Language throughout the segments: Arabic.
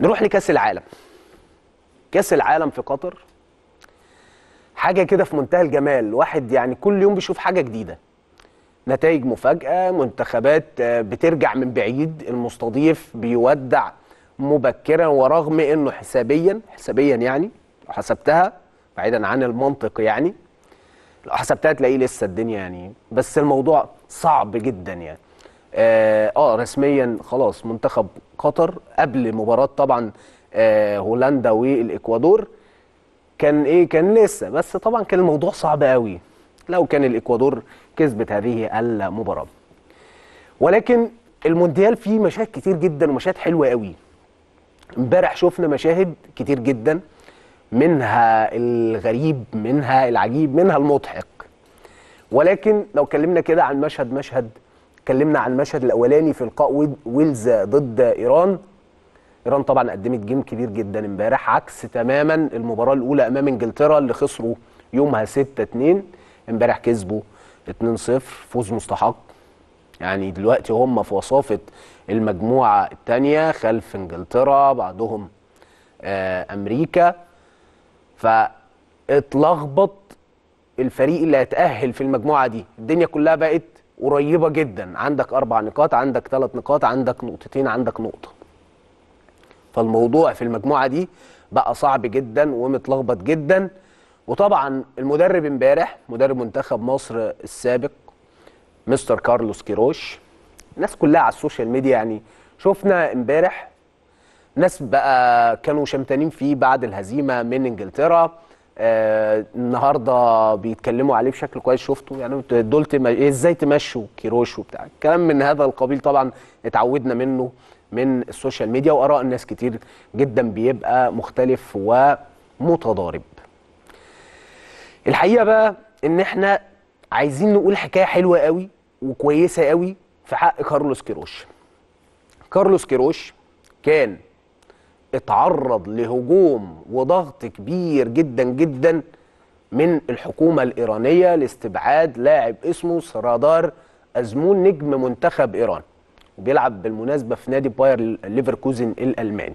نروح لكاس العالم كاس العالم في قطر حاجه كده في منتهى الجمال واحد يعني كل يوم بيشوف حاجه جديده نتائج مفاجاه منتخبات آه، بترجع من بعيد المستضيف بيودع مبكرا ورغم انه حسابيا حسابيا يعني لو حسبتها بعيدا عن المنطق يعني لو حسبتها تلاقيه لسه الدنيا يعني بس الموضوع صعب جدا يعني آه, اه رسميا خلاص منتخب قطر قبل مباراه طبعا آه هولندا والاكوادور كان ايه كان لسه بس طبعا كان الموضوع صعب قوي لو كان الاكوادور كسبت هذه المباراه ولكن المونديال فيه مشاهد كتير جدا ومشاهد حلوه قوي امبارح شفنا مشاهد كتير جدا منها الغريب منها العجيب منها المضحك ولكن لو كلمنا كده عن مشهد مشهد اتكلمنا عن المشهد الاولاني في لقاء ويلز ضد ايران ايران طبعا قدمت جيم كبير جدا امبارح عكس تماما المباراه الاولى امام انجلترا اللي خسروا يومها 6 2 امبارح كسبوا 2 0 فوز مستحق يعني دلوقتي هم في وصافه المجموعه الثانيه خلف انجلترا بعدهم آه، امريكا فاتلخبط الفريق اللي هيتاهل في المجموعه دي الدنيا كلها بقت قريبه جدا عندك اربع نقاط عندك ثلاث نقاط عندك نقطتين عندك نقطه فالموضوع في المجموعه دي بقى صعب جدا ومتلخبط جدا وطبعا المدرب امبارح مدرب منتخب مصر السابق مستر كارلوس كيروش الناس كلها على السوشيال ميديا يعني شفنا امبارح ناس بقى كانوا شمتانين فيه بعد الهزيمه من انجلترا آه، النهارده بيتكلموا عليه بشكل كويس شفته يعني دول ازاي تمشوا كيروش وبتاع الكلام من هذا القبيل طبعا اتعودنا منه من السوشيال ميديا واراء الناس كتير جدا بيبقى مختلف ومتضارب الحقيقه بقى ان احنا عايزين نقول حكايه حلوه قوي وكويسه قوي في حق كارلوس كيروش كارلوس كيروش كان اتعرض لهجوم وضغط كبير جدا جدا من الحكومة الإيرانية لاستبعاد لاعب اسمه سرادار أزمون نجم منتخب إيران وبيلعب بالمناسبة في نادي باير ليفركوزن الألماني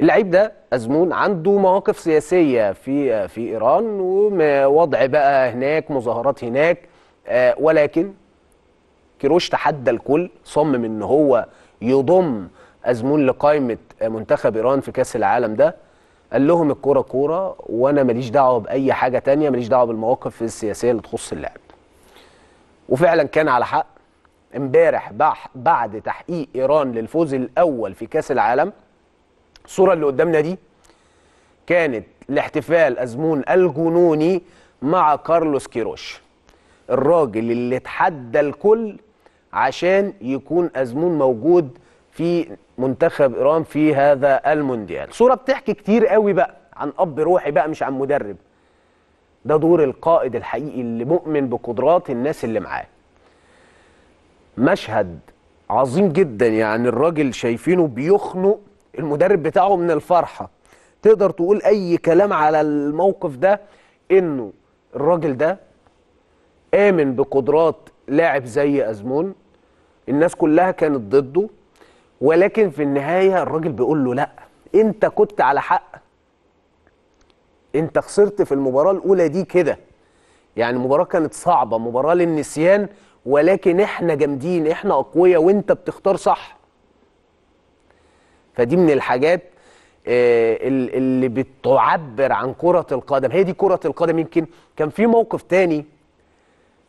اللعيب ده أزمون عنده مواقف سياسية في في إيران ووضع بقى هناك مظاهرات هناك آه، ولكن كيروش تحدى الكل صمم ان هو يضم أزمون لقائمة منتخب إيران في كأس العالم ده قال لهم الكورة كورة وأنا ماليش دعوة بأي حاجة تانية ماليش دعوة بالمواقف السياسية اللي تخص اللعب وفعلا كان على حق امبارح بعد تحقيق إيران للفوز الأول في كأس العالم الصورة اللي قدامنا دي كانت لاحتفال أزمون الجنوني مع كارلوس كيروش الراجل اللي اتحدى الكل عشان يكون أزمون موجود في منتخب ايران في هذا المونديال صوره بتحكي كتير قوي بقى عن اب روحي بقى مش عن مدرب ده دور القائد الحقيقي اللي مؤمن بقدرات الناس اللي معاه مشهد عظيم جدا يعني الراجل شايفينه بيخنق المدرب بتاعه من الفرحه تقدر تقول اي كلام على الموقف ده انه الراجل ده امن بقدرات لاعب زي ازمون الناس كلها كانت ضده ولكن في النهايه الراجل بيقول له لا انت كنت على حق انت خسرت في المباراه الاولى دي كده يعني المباراه كانت صعبه مباراه للنسيان ولكن احنا جامدين احنا اقوياء وانت بتختار صح فدي من الحاجات آه، اللي بتعبر عن كرة القدم هي دي كرة القدم يمكن كان في موقف تاني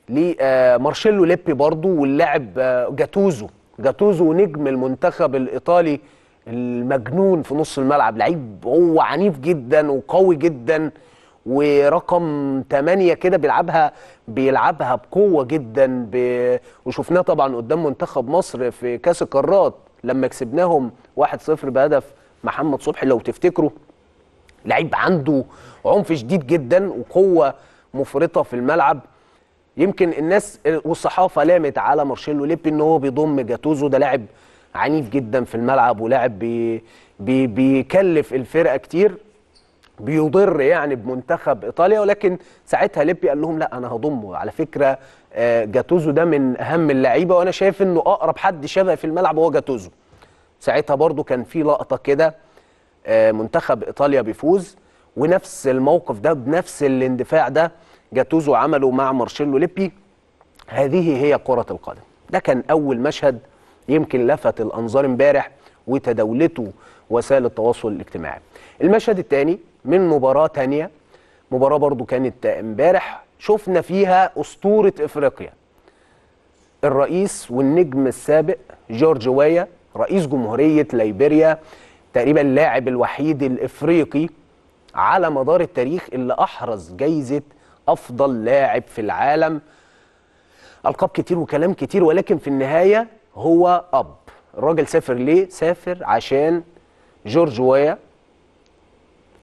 لمارشيلو آه، ليبي برضو واللاعب آه، جاتوزو جاتوزو نجم المنتخب الايطالي المجنون في نص الملعب لعيب هو عنيف جدا وقوي جدا ورقم 8 كده بيلعبها بيلعبها بقوه جدا ب... وشفناه طبعا قدام منتخب مصر في كاس القارات لما كسبناهم 1-0 بهدف محمد صبحي لو تفتكروا لعيب عنده عنف شديد جدا وقوه مفرطه في الملعب يمكن الناس والصحافه لامت على مارشيلو ليبي ان هو بيضم جاتوزو ده لاعب عنيف جدا في الملعب ولاعب بي بي بيكلف الفرقه كتير بيضر يعني بمنتخب ايطاليا ولكن ساعتها ليبي قال لهم لا انا هضمه على فكره آه، جاتوزو ده من اهم اللعيبه وانا شايف انه اقرب حد شبه في الملعب هو جاتوزو ساعتها برضو كان في لقطه كده آه، منتخب ايطاليا بيفوز ونفس الموقف ده بنفس الاندفاع ده جاتوزو عمله مع مارشيلو ليبي هذه هي كرة القدم ده كان أول مشهد يمكن لفت الأنظار امبارح وتداولته وسائل التواصل الاجتماعي المشهد الثاني من مباراة تانية مباراة برضو كانت امبارح شفنا فيها أسطورة إفريقيا الرئيس والنجم السابق جورج وايا رئيس جمهورية ليبيريا تقريبا اللاعب الوحيد الإفريقي على مدار التاريخ اللي أحرز جايزة افضل لاعب في العالم القاب كتير وكلام كتير ولكن في النهايه هو اب الراجل سافر ليه سافر عشان جورج ويا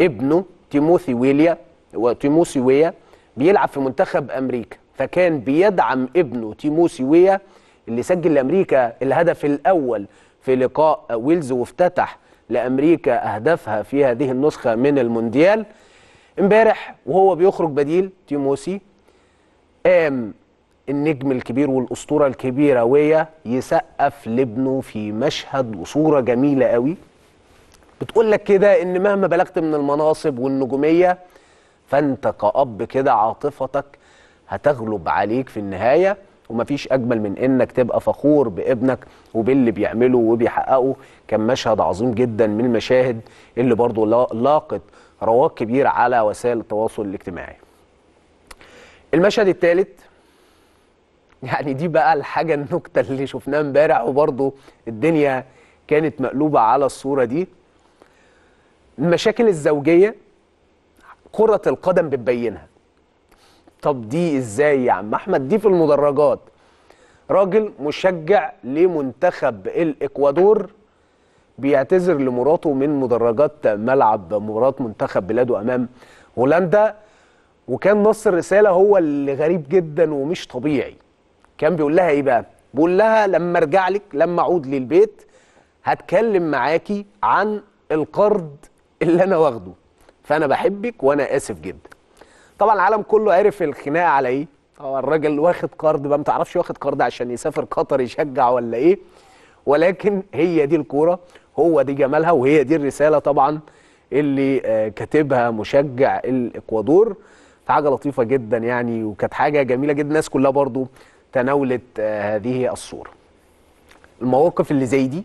ابنه تيموثي ويليا وتيموثي ويا بيلعب في منتخب امريكا فكان بيدعم ابنه تيموثي ويا اللي سجل لامريكا الهدف الاول في لقاء ويلز وافتتح لامريكا اهدافها في هذه النسخه من المونديال امبارح وهو بيخرج بديل تيموسي قام النجم الكبير والاسطوره الكبيره ويا يسقف لابنه في مشهد وصوره جميله قوي بتقول لك كده ان مهما بلغت من المناصب والنجوميه فانت كأب كده عاطفتك هتغلب عليك في النهايه ومفيش اجمل من انك تبقى فخور بابنك وباللي بيعمله وبيحققه كان مشهد عظيم جدا من المشاهد اللي برضه لاقت رواق كبير على وسائل التواصل الاجتماعي المشهد الثالث يعني دي بقى الحاجة النكتة اللي شفناها امبارح وبرضو الدنيا كانت مقلوبة على الصورة دي المشاكل الزوجية كرة القدم بتبينها طب دي ازاي يا عم احمد دي في المدرجات راجل مشجع لمنتخب الاكوادور بيعتذر لمراته من مدرجات ملعب مباراه منتخب بلاده امام هولندا وكان نص الرساله هو اللي غريب جدا ومش طبيعي كان بيقول لها ايه بقى بيقول لها لما ارجع لك لما اعود للبيت هتكلم معاكي عن القرض اللي انا واخده فانا بحبك وانا اسف جدا طبعا العالم كله عرف الخناقه على ايه هو الراجل واخد قرض بقى ما تعرفش واخد قرض عشان يسافر قطر يشجع ولا ايه ولكن هي دي الكوره هو دي جمالها وهي دي الرساله طبعا اللي آه، كاتبها مشجع الاكوادور حاجه لطيفه جدا يعني وكانت حاجه جميله جدا الناس كلها برضو تناولت آه، هذه الصوره المواقف اللي زي دي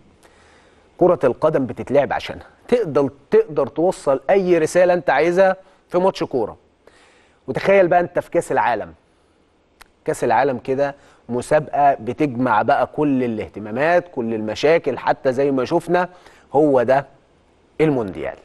كره القدم بتتلعب عشانها تقدر تقدر توصل اي رساله انت عايزها في ماتش كوره وتخيل بقى انت في كاس العالم كاس العالم كده مسابقه بتجمع بقى كل الاهتمامات كل المشاكل حتى زي ما شفنا هو ده المونديال